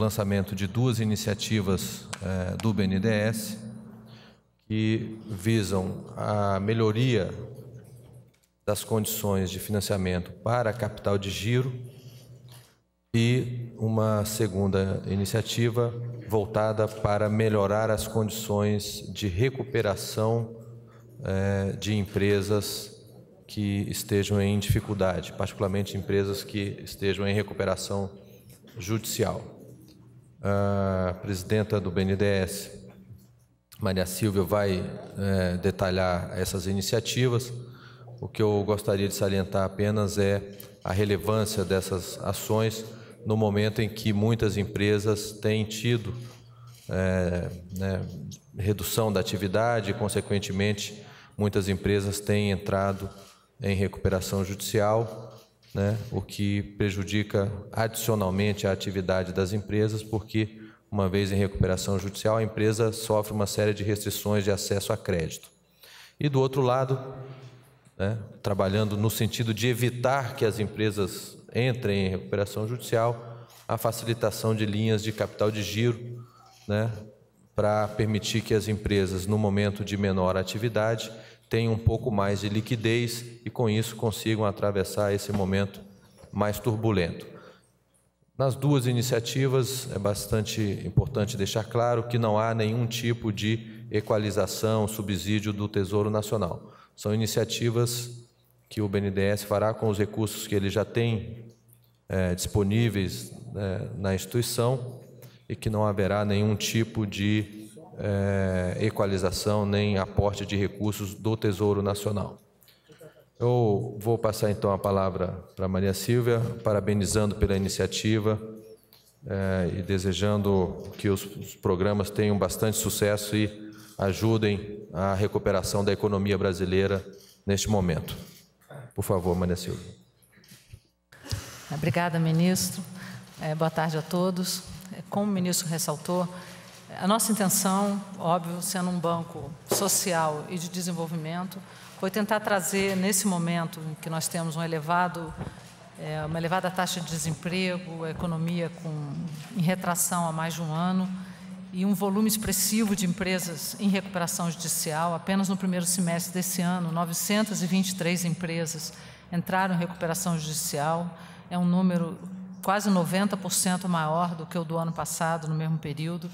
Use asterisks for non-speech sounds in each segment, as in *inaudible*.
lançamento de duas iniciativas é, do BNDES que visam a melhoria das condições de financiamento para capital de giro e uma segunda iniciativa voltada para melhorar as condições de recuperação é, de empresas que estejam em dificuldade, particularmente empresas que estejam em recuperação judicial a presidenta do BNDES, Maria Silvia, vai é, detalhar essas iniciativas. O que eu gostaria de salientar apenas é a relevância dessas ações no momento em que muitas empresas têm tido é, né, redução da atividade consequentemente, muitas empresas têm entrado em recuperação judicial né, o que prejudica adicionalmente a atividade das empresas, porque, uma vez em recuperação judicial, a empresa sofre uma série de restrições de acesso a crédito. E, do outro lado, né, trabalhando no sentido de evitar que as empresas entrem em recuperação judicial, a facilitação de linhas de capital de giro, né, para permitir que as empresas, no momento de menor atividade, tenham um pouco mais de liquidez e com isso consigam atravessar esse momento mais turbulento. Nas duas iniciativas é bastante importante deixar claro que não há nenhum tipo de equalização, subsídio do Tesouro Nacional. São iniciativas que o BNDES fará com os recursos que ele já tem é, disponíveis é, na instituição e que não haverá nenhum tipo de é, equalização nem aporte de recursos do Tesouro Nacional. Eu vou passar então a palavra para Maria Silvia, parabenizando pela iniciativa é, e desejando que os, os programas tenham bastante sucesso e ajudem a recuperação da economia brasileira neste momento. Por favor, Maria Silvia. Obrigada, ministro. É, boa tarde a todos. Como o ministro ressaltou, a nossa intenção, óbvio, sendo um banco social e de desenvolvimento, foi tentar trazer, nesse momento em que nós temos um elevado, é, uma elevada taxa de desemprego, a economia com, em retração há mais de um ano, e um volume expressivo de empresas em recuperação judicial. Apenas no primeiro semestre desse ano, 923 empresas entraram em recuperação judicial. É um número quase 90% maior do que o do ano passado, no mesmo período.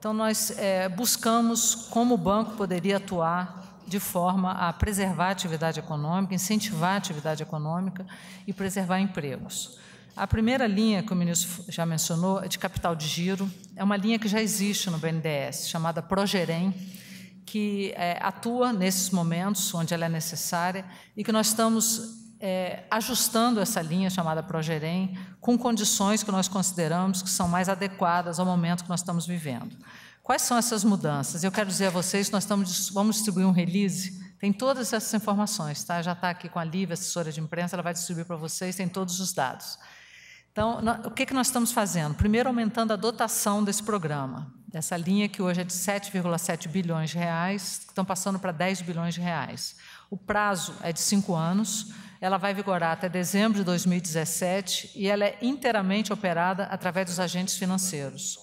Então, nós é, buscamos como o banco poderia atuar de forma a preservar a atividade econômica, incentivar a atividade econômica e preservar empregos. A primeira linha que o ministro já mencionou é de capital de giro, é uma linha que já existe no BNDES, chamada Progerem, que é, atua nesses momentos onde ela é necessária e que nós estamos é, ajustando essa linha chamada Progerem com condições que nós consideramos que são mais adequadas ao momento que nós estamos vivendo. Quais são essas mudanças? Eu quero dizer a vocês, nós estamos, vamos distribuir um release, tem todas essas informações, tá? já está aqui com a Lívia, assessora de imprensa, ela vai distribuir para vocês, tem todos os dados. Então, o que, que nós estamos fazendo? Primeiro, aumentando a dotação desse programa, dessa linha que hoje é de 7,7 bilhões de reais, que estão passando para 10 bilhões de reais. O prazo é de cinco anos, ela vai vigorar até dezembro de 2017 e ela é inteiramente operada através dos agentes financeiros.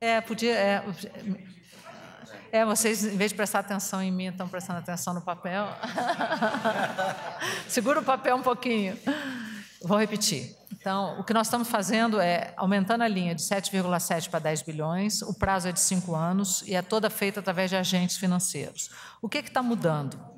É, podia. É, é, vocês, em vez de prestar atenção em mim, estão prestando atenção no papel. *laughs* Segura o papel um pouquinho. Vou repetir. Então, o que nós estamos fazendo é aumentando a linha de 7,7 para 10 bilhões, o prazo é de 5 anos e é toda feita através de agentes financeiros. O que está mudando?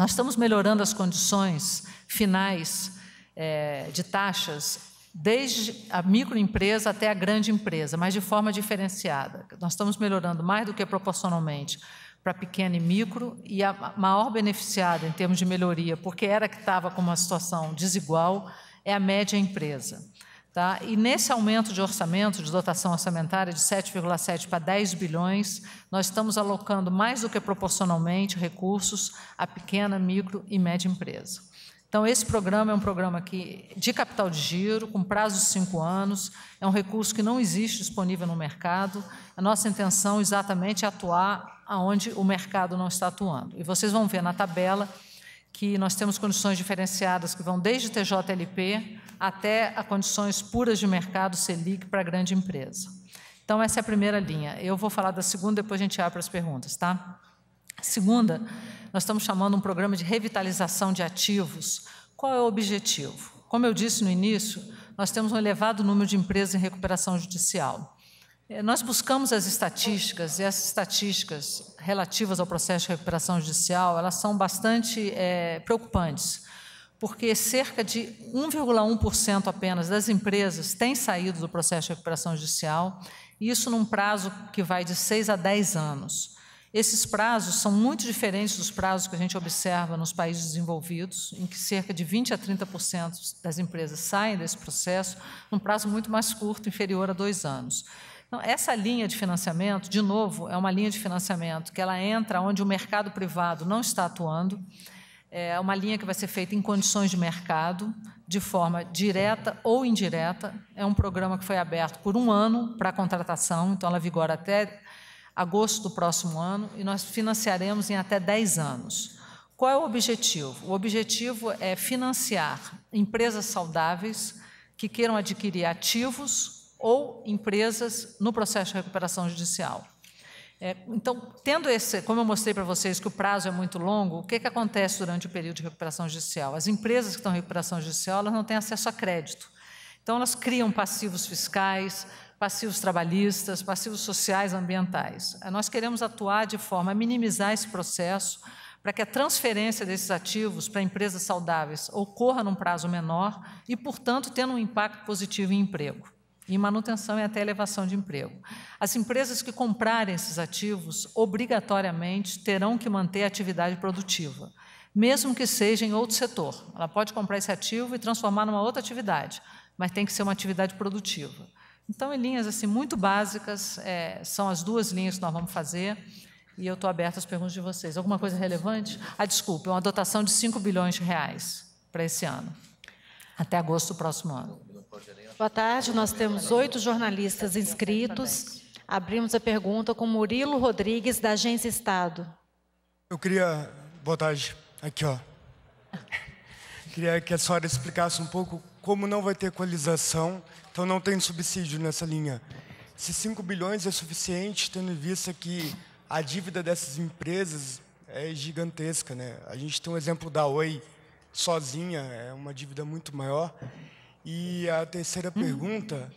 Nós estamos melhorando as condições finais é, de taxas desde a microempresa até a grande empresa, mas de forma diferenciada. Nós estamos melhorando mais do que proporcionalmente para pequena e micro e a maior beneficiada em termos de melhoria, porque era que estava com uma situação desigual, é a média empresa. Tá? E nesse aumento de orçamento, de dotação orçamentária de 7,7 para 10 bilhões, nós estamos alocando mais do que proporcionalmente recursos à pequena, micro e média empresa. Então, esse programa é um programa que, de capital de giro, com prazo de cinco anos, é um recurso que não existe disponível no mercado. A nossa intenção é exatamente é atuar onde o mercado não está atuando. E vocês vão ver na tabela que nós temos condições diferenciadas que vão desde TJLP até a condições puras de mercado Selic para a grande empresa. Então, essa é a primeira linha. Eu vou falar da segunda, depois a gente abre para as perguntas, tá? Segunda, nós estamos chamando um programa de revitalização de ativos. Qual é o objetivo? Como eu disse no início, nós temos um elevado número de empresas em recuperação judicial. Eh, nós buscamos as estatísticas, e essas estatísticas relativas ao processo de recuperação judicial, elas são bastante é, preocupantes porque cerca de 1,1% apenas das empresas têm saído do processo de recuperação judicial, isso num prazo que vai de 6 a 10 anos. Esses prazos são muito diferentes dos prazos que a gente observa nos países desenvolvidos, em que cerca de 20 a 30% das empresas saem desse processo num prazo muito mais curto, inferior a dois anos. Então, essa linha de financiamento, de novo, é uma linha de financiamento que ela entra onde o mercado privado não está atuando é uma linha que vai ser feita em condições de mercado, de forma direta ou indireta. É um programa que foi aberto por um ano para contratação, então ela vigora até agosto do próximo ano e nós financiaremos em até 10 anos. Qual é o objetivo? O objetivo é financiar empresas saudáveis que queiram adquirir ativos ou empresas no processo de recuperação judicial. É, então, tendo esse, como eu mostrei para vocês que o prazo é muito longo, o que, que acontece durante o período de recuperação judicial? As empresas que estão em recuperação judicial elas não têm acesso a crédito. Então, elas criam passivos fiscais, passivos trabalhistas, passivos sociais ambientais. É, nós queremos atuar de forma a minimizar esse processo para que a transferência desses ativos para empresas saudáveis ocorra num prazo menor e, portanto, tendo um impacto positivo em emprego em manutenção e até elevação de emprego. As empresas que comprarem esses ativos obrigatoriamente terão que manter a atividade produtiva, mesmo que seja em outro setor. Ela pode comprar esse ativo e transformar numa outra atividade, mas tem que ser uma atividade produtiva. Então, em linhas assim muito básicas, é, são as duas linhas que nós vamos fazer. E eu estou aberta às perguntas de vocês. Alguma coisa relevante? Ah, desculpe, uma dotação de 5 bilhões de reais para esse ano, até agosto do próximo ano. Boa tarde, nós temos oito jornalistas inscritos. Abrimos a pergunta com Murilo Rodrigues, da Agência Estado. Eu queria. Boa tarde. Aqui, ó. Queria que a senhora explicasse um pouco como não vai ter equalização, então não tem subsídio nessa linha. Se 5 bilhões é suficiente, tendo em vista que a dívida dessas empresas é gigantesca, né? A gente tem um exemplo da Oi sozinha, é uma dívida muito maior. E a terceira uhum. pergunta,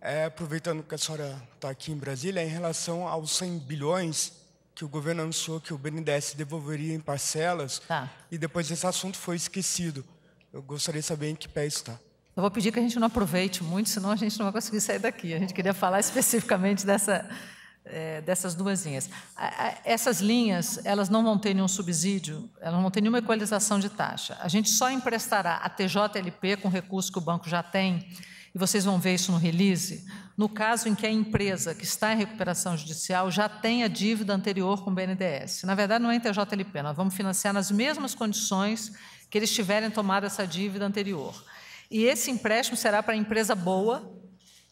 é, aproveitando que a senhora está aqui em Brasília, é em relação aos 100 bilhões que o governo anunciou que o BNDES devolveria em parcelas, tá. e depois esse assunto foi esquecido. Eu gostaria de saber em que pé está. Eu vou pedir que a gente não aproveite muito, senão a gente não vai conseguir sair daqui. A gente queria falar *laughs* especificamente dessa, é, dessas duas linhas. Essas linhas, elas não vão ter nenhum subsídio, elas não vão ter nenhuma equalização de taxa. A gente só emprestará a TJLP com recurso que o banco já tem, e vocês vão ver isso no release, no caso em que a empresa que está em recuperação judicial já tenha dívida anterior com o BNDES. Na verdade, não é em TJLP, nós vamos financiar nas mesmas condições que eles tiverem tomado essa dívida anterior. E esse empréstimo será para a empresa boa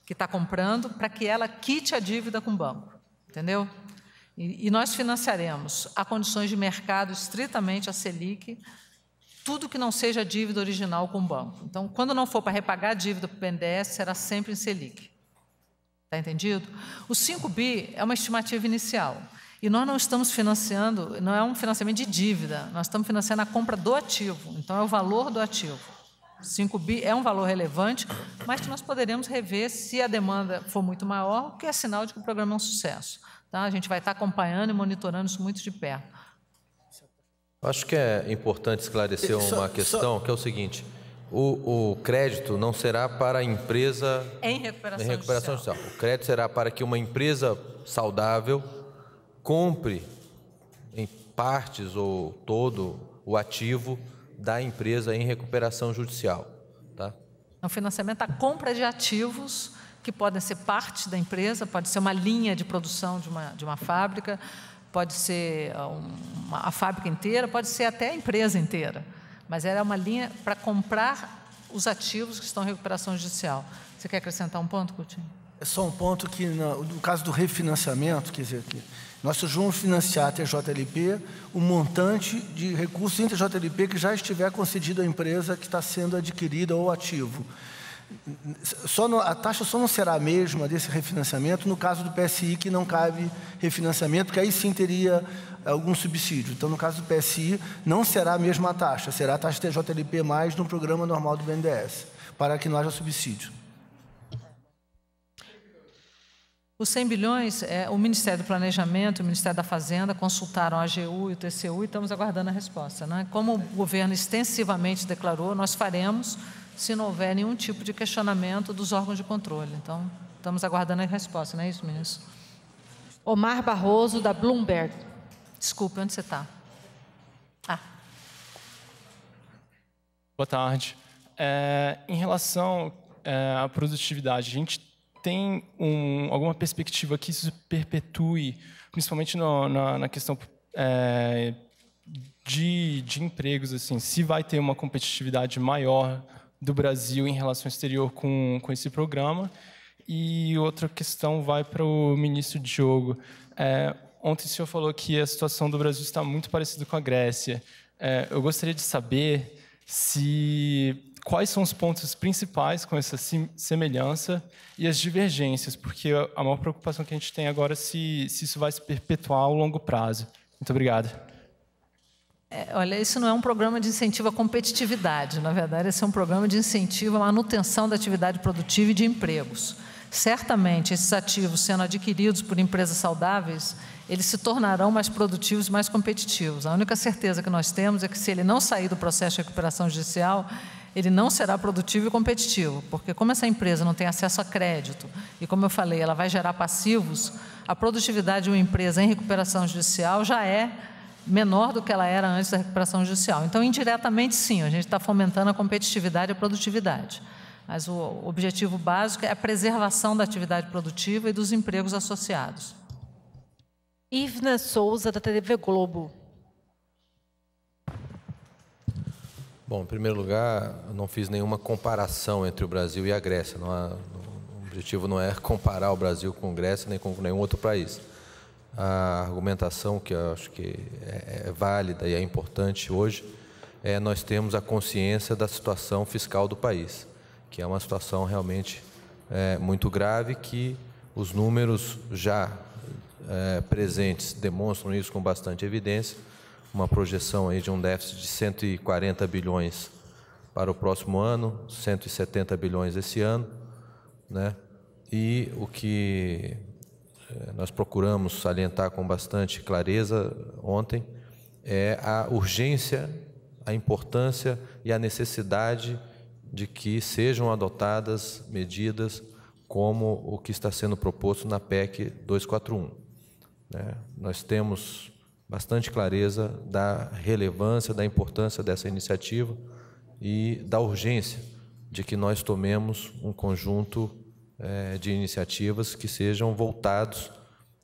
que está comprando, para que ela quite a dívida com o banco entendeu? E, e nós financiaremos a condições de mercado, estritamente a Selic, tudo que não seja dívida original com o banco. Então, quando não for para repagar a dívida para o BNDES, será sempre em Selic. Está entendido? O 5 b é uma estimativa inicial. E nós não estamos financiando, não é um financiamento de dívida, nós estamos financiando a compra do ativo, então é o valor do ativo. 5 bi é um valor relevante, mas que nós poderemos rever se a demanda for muito maior, o que é sinal de que o programa é um sucesso. Tá? A gente vai estar acompanhando e monitorando isso muito de perto. Acho que é importante esclarecer uma só, questão, só... que é o seguinte: o, o, crédito não será para a empresa em recuperação, em recuperação judicial. judicial. O crédito será para que uma empresa saudável compre em partes ou todo o ativo da empresa em recuperação judicial. Tá? É então, um financiamento à compra de ativos que podem ser parte da empresa, pode ser uma linha de produção de uma, de uma fábrica, pode ser ah, uma, a fábrica inteira, pode ser até a empresa inteira. Mas era é uma linha para comprar os ativos que estão em recuperação judicial. Você quer acrescentar um ponto, Coutinho? É só um ponto que, no, no caso do refinanciamento, quer dizer, que nós vamos financiar a TJLP o montante de recursos em TJLP que já estiver concedido à empresa que está sendo adquirida ou ativo. Só no, a taxa só não será a mesma desse refinanciamento no caso do PSI, que não cabe refinanciamento, que aí sim teria eh, algum subsídio. Então, no caso do PSI, não será a mesma taxa, será a taxa TJLP mais no programa normal do BNDES, para que não haja subsídio. Os 100 bilhões, é, o Ministério do Planejamento, o Ministério da Fazenda consultaram a AGU e o TCU e estamos aguardando a resposta. Né? Como o governo extensivamente declarou, nós faremos se não houver nenhum tipo de questionamento dos órgãos de controle. Então, estamos aguardando a resposta, não é isso, ministro? Omar Barroso, da Bloomberg. Desculpe, onde você está? Ah. Boa tarde. É, em relação é, à produtividade, a gente tem um, alguma perspectiva que isso perpetue, principalmente no, na, na, questão é, de, de empregos, assim, se vai ter uma competitividade maior do Brasil em relação ao exterior com, com esse programa? E outra questão vai para o ministro Diogo. É, ontem o senhor falou que a situação do Brasil está muito parecida com a Grécia. É, eu gostaria de saber se quais são os pontos principais com essa semelhança e as divergências, porque a maior preocupação que a gente tem agora é se, se isso vai se perpetuar ao longo prazo. Muito obrigado. É, olha, isso não é um programa de incentivo à competitividade, na verdade, esse é um programa de incentivo à manutenção da atividade produtiva e de empregos. Certamente, esses ativos sendo adquiridos por empresas saudáveis, eles se tornarão mais produtivos, mais competitivos. A única certeza que nós temos é que se ele não sair do processo de recuperação judicial, ele não será produtivo e competitivo, porque como essa empresa não tem acesso a crédito e como eu falei, ela vai gerar passivos, a produtividade de uma empresa em recuperação judicial já é menor do que ela era antes da recuperação judicial. Então, indiretamente, sim, a gente está fomentando a competitividade e a produtividade. Mas o objetivo básico é a preservação da atividade produtiva e dos empregos associados. Ivna Souza, da TV Globo. Bom, em primeiro lugar, não fiz nenhuma comparação entre o Brasil e a Grécia. Não há, o objetivo não é *laughs* comparar o Brasil com a Grécia nem com nenhum outro país. A argumentação que eu acho que é, é válida e é importante hoje é nós termos a consciência da situação fiscal do país que é uma situação realmente é, muito grave que os números já é, presentes demonstram isso com bastante evidência, uma projeção aí de um déficit de 140 bilhões para o próximo ano, 170 bilhões esse ano, né? E o que é, nós procuramos salientar com bastante clareza ontem é a urgência, a importância e a necessidade de que sejam adotadas medidas como o que está sendo proposto na PEC 241. Né? Nós temos bastante clareza da relevância, da importância dessa iniciativa e da urgência de que nós tomemos um conjunto eh, de iniciativas que sejam voltados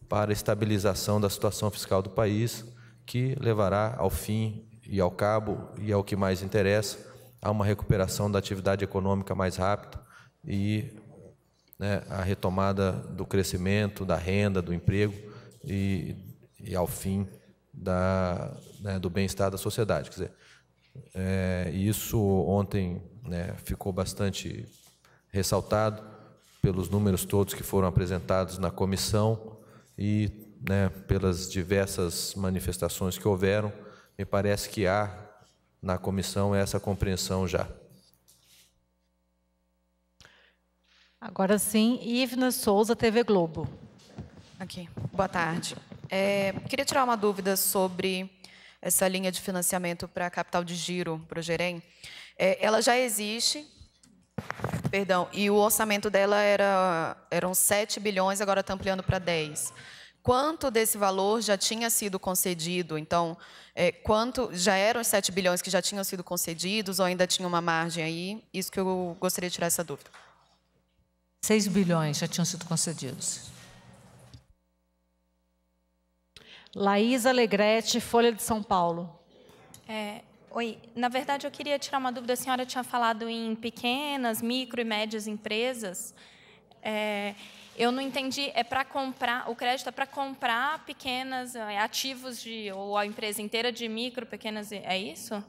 para a estabilização da situação fiscal do país, que levará ao fim e ao cabo e ao que mais interessa, há uma recuperação da atividade econômica mais rápida e né, a retomada do crescimento, da renda, do emprego e, e ao fim da, né, do bem-estar da sociedade. Quer dizer, é, isso ontem né, ficou bastante ressaltado pelos números todos que foram apresentados na comissão e né, pelas diversas manifestações que houveram. Me parece que há na comissão é essa compreensão já. Agora sim, Ivna Souza, TV Globo. Aqui, boa tarde. É, queria tirar uma dúvida sobre essa linha de financiamento para capital de giro, para o Gerem. É, ela já existe, perdão, e o orçamento dela era, eram 7 bilhões, agora está ampliando para 10 bilhões quanto desse valor já tinha sido concedido, então, é, quanto já eram os 7 bilhões que já tinham sido concedidos ou ainda tinha uma margem aí? Isso que eu gostaria de tirar essa dúvida. 6 bilhões já tinham sido concedidos. Laís Alegrete, Folha de São Paulo. É, oi, na verdade eu queria tirar uma dúvida, a senhora tinha falado em pequenas, micro e médias empresas. É, eu não entendi, é para comprar, o crédito é para comprar pequenas é, ativos de ou a empresa inteira de micro, pequenas, é isso?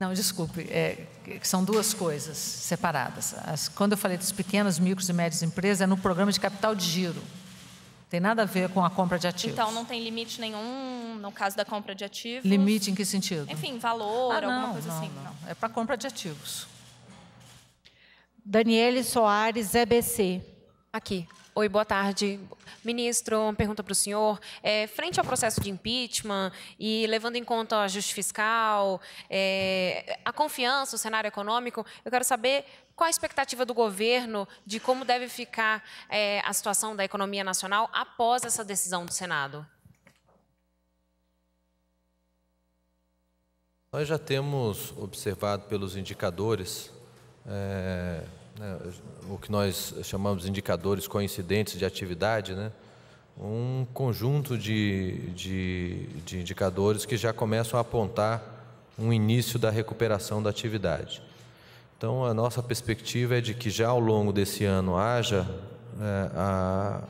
Não, desculpe, é, são duas coisas separadas. As, quando eu falei dos pequenas, micros e médias empresas, é no programa de capital de giro. Tem nada a ver com a compra de ativos. Então não tem limite nenhum no caso da compra de ativos? Limite em que sentido? Enfim, valor, ah, não, alguma coisa não, assim. Não. não. É para compra de ativos. Daniele Soares, EBC. Aqui. Oi, boa tarde. Ministro, uma pergunta para o senhor. É, frente ao processo de impeachment e levando em conta o ajuste fiscal, é, a confiança, o cenário econômico, eu quero saber qual a expectativa do governo de como deve ficar é, a situação da economia nacional após essa decisão do Senado. Nós já temos observado pelos indicadores é, né, o que nós chamamos de indicadores coincidentes de atividade, né? um conjunto de, de, de indicadores que já começam a apontar um início da recuperação da atividade. Então, a nossa perspectiva é de que já ao longo desse ano haja é, a,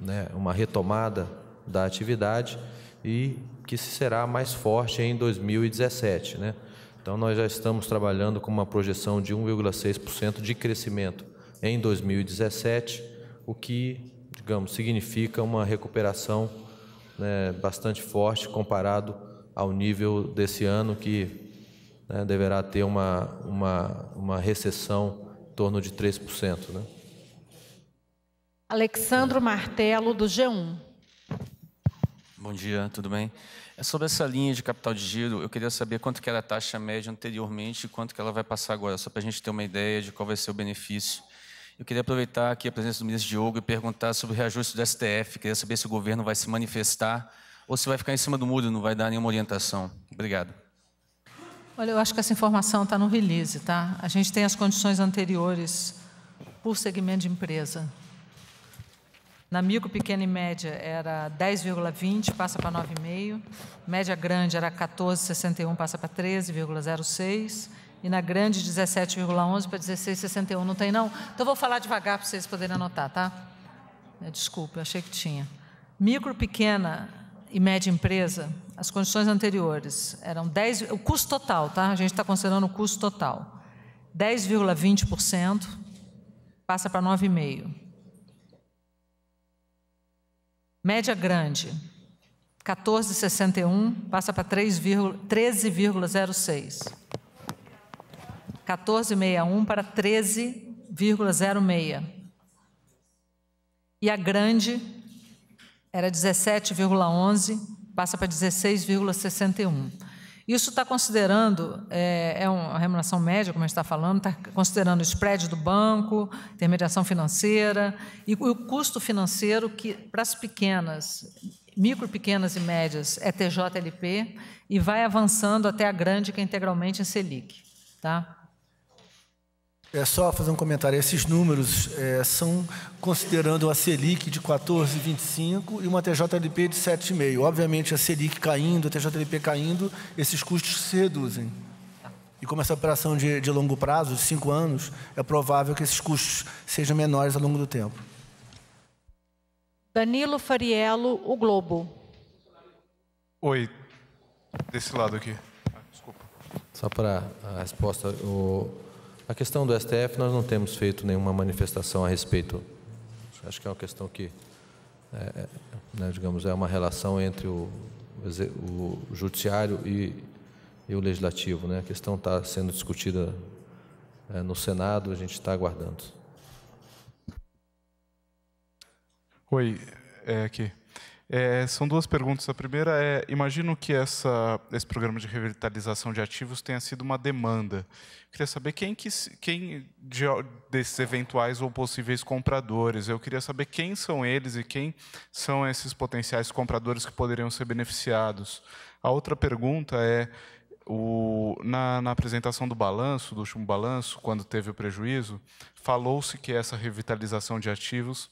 né, uma retomada da atividade e que será mais forte em 2017, né? Então, nós já estamos trabalhando com uma projeção de 1,6% de crescimento em 2017, o que, digamos, significa uma recuperação né, bastante forte comparado ao nível desse ano, que né, deverá ter uma, uma, uma recessão em torno de 3%. Né? Alexandro Martelo, do G1. Bom dia, tudo bem? É sobre essa linha de capital de giro, eu queria saber quanto que era a taxa média anteriormente e quanto que ela vai passar agora, só para a gente ter uma ideia de qual vai ser o benefício. Eu queria aproveitar aqui a presença do ministro Diogo e perguntar sobre o reajuste do STF. Queria saber se o governo vai se manifestar ou se vai ficar em cima do muro e não vai dar nenhuma orientação. Obrigado. Olha, eu acho que essa informação está no release, tá? A gente tem as condições anteriores por segmento de empresa. Na micro, pequena e média era 10,20, passa para 9,5. Média grande era 14,61, passa para 13,06. E na grande, 17,11 para 16,61. Não tem, não? Então, vou falar devagar para vocês poderem anotar, tá? É, desculpa, eu achei que tinha. Micro, pequena e média empresa, as condições anteriores eram 10, o custo total, tá? A gente está considerando o custo total. 10,20%, passa para 9,5%. Média grande, 14,61 passa para 13,06. 14,61 para 13,06. E a grande era 17,11, passa para 16,61. Isso está considerando, é, é uma remuneração média, como a gente está falando, está considerando o spread do banco, intermediação financeira e o custo financeiro que, para as pequenas, micro, pequenas e médias, é TJLP e vai avançando até a grande, que é integralmente em Selic. Tá? É só fazer um comentário. Esses números é, são considerando a Selic de 14,25 e uma TJLP de 7,5. Obviamente, a Selic caindo, a TJLP caindo, esses custos se reduzem. E como essa operação de, de longo prazo, de cinco anos, é provável que esses custos sejam menores ao longo do tempo. Danilo Fariello, O Globo. Oi, desse lado aqui. Ah, desculpa. Só para a resposta, o a questão do STF, nós não temos feito nenhuma manifestação a respeito. Acho que é uma questão que, é, é né, digamos, é uma relação entre o, o judiciário e, e, o legislativo. Né? A questão está sendo discutida é, no Senado, a gente está aguardando. Oi, é aqui. É, são duas perguntas. A primeira é: imagino que essa, esse programa de revitalização de ativos tenha sido uma demanda. Eu queria saber quem, que, quem de, desses eventuais ou possíveis compradores. Eu queria saber quem são eles e quem são esses potenciais compradores que poderiam ser beneficiados. A outra pergunta é: o, na, na, apresentação do balanço, do último balanço, quando teve o prejuízo, falou-se que essa revitalização de ativos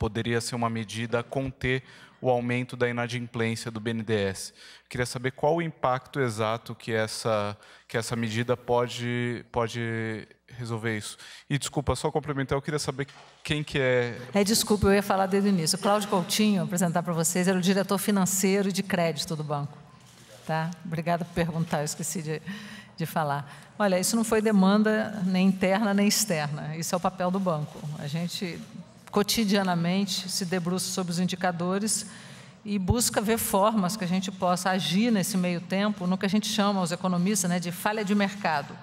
poderia ser uma medida a conter o aumento da inadimplência do BNDES. Queria saber qual o impacto exato que essa, que essa medida pode, pode resolver isso. E desculpa, só complementar, eu queria saber quem que é... É, desculpa, eu ia falar desde o início. O Cláudio Coutinho, apresentar para vocês, era o diretor financeiro e de crédito do banco. Tá? Obrigada por perguntar, eu esqueci de, de falar. Olha, isso não foi demanda nem interna nem externa, isso é o papel do banco. A gente cotidianamente se debruça sobre os indicadores e busca ver formas que a gente possa agir nesse meio tempo no que a gente chama, os economistas, né, de falha de mercado.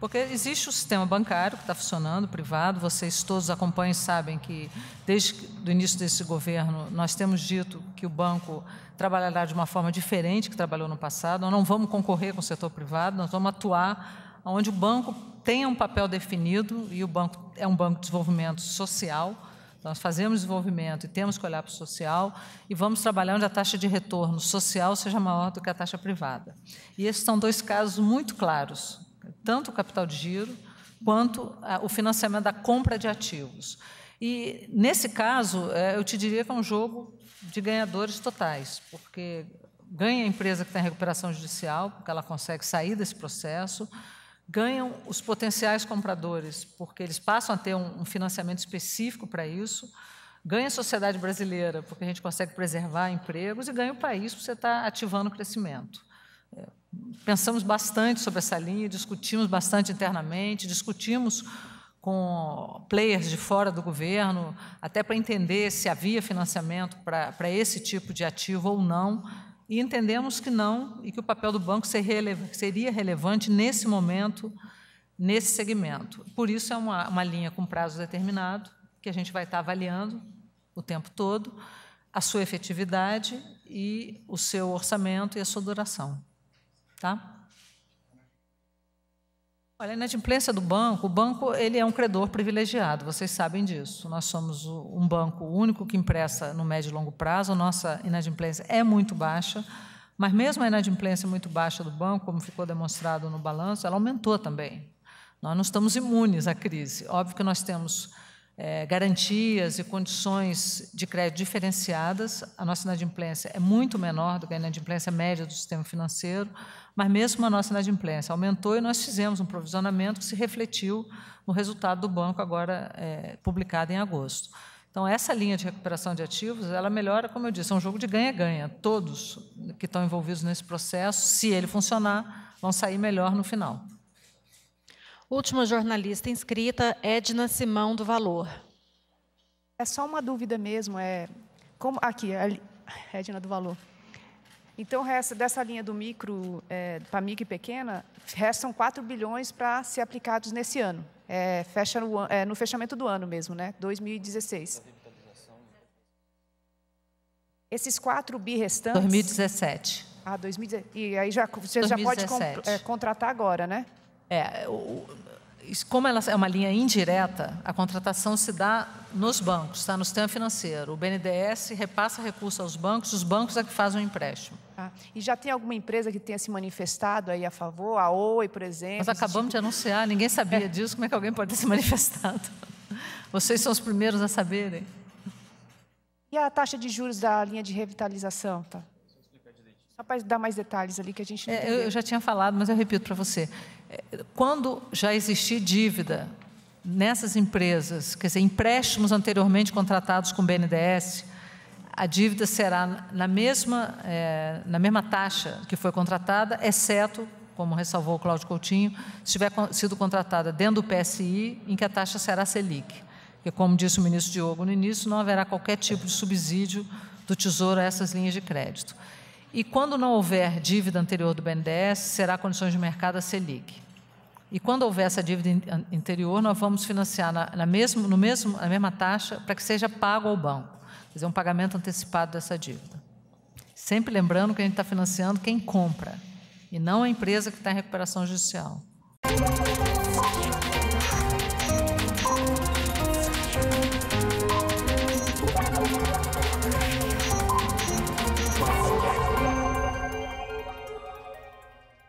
Porque existe o sistema bancário que está funcionando, privado, vocês todos acompanham e sabem que, desde o início desse governo, nós temos dito que o banco trabalhará de uma forma diferente que trabalhou no passado, nós não vamos concorrer com o setor privado, nós vamos atuar onde o banco tenha um papel definido, e o banco é um banco de desenvolvimento social, nós fazemos desenvolvimento e temos que olhar para o social e vamos trabalhar onde a taxa de retorno social seja maior do que a taxa privada. E esses são dois casos muito claros, tanto o capital de giro quanto ah, o financiamento da compra de ativos. E, nesse caso, eh, eu te diria que é um jogo de ganhadores totais, porque ganha a empresa que tem recuperação judicial, porque ela consegue sair desse processo, ganham os potenciais compradores, porque eles passam a ter um, um financiamento específico para isso, ganha a sociedade brasileira, porque a gente consegue preservar empregos, e ganha o país, porque você está ativando o crescimento. É, pensamos bastante sobre essa linha, discutimos bastante internamente, discutimos com players de fora do governo, até para entender se havia financiamento para, para esse tipo de ativo ou não e entendemos que não e que o papel do banco seria relevante nesse momento, nesse segmento. Por isso, é uma, uma linha com prazo determinado, que a gente vai estar avaliando o tempo todo, a sua efetividade e o seu orçamento e a sua duração. Tá? Olha, a inadimplência do banco, o banco ele é um credor privilegiado, vocês sabem disso. Nós somos um banco único que empresta no médio e longo prazo, a nossa inadimplência é muito baixa, mas mesmo a inadimplência muito baixa do banco, como ficou demonstrado no balanço, ela aumentou também. Nós não estamos imunes à crise. Óbvio que nós temos é, garantias e condições de crédito diferenciadas. A nossa inadimplência é muito menor do que a inadimplência média do sistema financeiro, mas mesmo a nossa inadimplência aumentou e nós fizemos um provisionamento que se refletiu no resultado do banco agora é, publicado em agosto. Então, essa linha de recuperação de ativos, ela melhora, como eu disse, é um jogo de ganha-ganha. Todos que estão envolvidos nesse processo, se ele funcionar, vão sair melhor no final. Última jornalista inscrita, Edna Simão do Valor. É só uma dúvida mesmo, é como aqui, *laughs* Edna do Valor. Então, resta dessa linha do micro é, para micro e pequena, restam 4 bilhões para ser aplicados nesse ano. É, fecha no, é, no, fechamento do ano mesmo, né? 2016. Esses 4 bi restantes. 2017. Ah, 2017. E aí já, você 2017. já pode é, contratar agora, né? É, o, como ela é uma linha indireta, a contratação se dá nos bancos, está no sistema financeiro. O BNDES repassa recurso aos bancos, os bancos é que fazem o empréstimo. Ah, e já tem alguma empresa que tenha se manifestado aí a favor? A Oi, por exemplo? Nós tipo acabamos tipo... de anunciar, ninguém sabia é. disso, como é que alguém pode ter se manifestado? *laughs* Vocês são os primeiros a saberem. E a taxa de juros da linha de revitalização, tá? Rapaz, dar mais detalhes ali que a gente não é, Eu já tinha falado, mas eu repito para você. É, quando já existir dívida nessas empresas, quer dizer, empréstimos anteriormente contratados com o BNDES, a dívida será na mesma, é, na mesma taxa que foi contratada, exceto, como ressalvou o Cláudio Coutinho, se tiver sido contratada dentro do PSI, em que a taxa será Selic. Porque, como disse o ministro Diogo no início, não haverá qualquer tipo de subsídio do Tesouro a essas linhas de crédito. E quando não houver dívida anterior do BNDES, será condições de mercado a Selic. E quando houver essa dívida anterior, nós vamos financiar na, na, mesmo, no mesmo, na mesma taxa para que seja pago ao banco. Quer dizer, um pagamento antecipado dessa dívida. Sempre lembrando que a gente está financiando quem compra e não a empresa que está em recuperação judicial.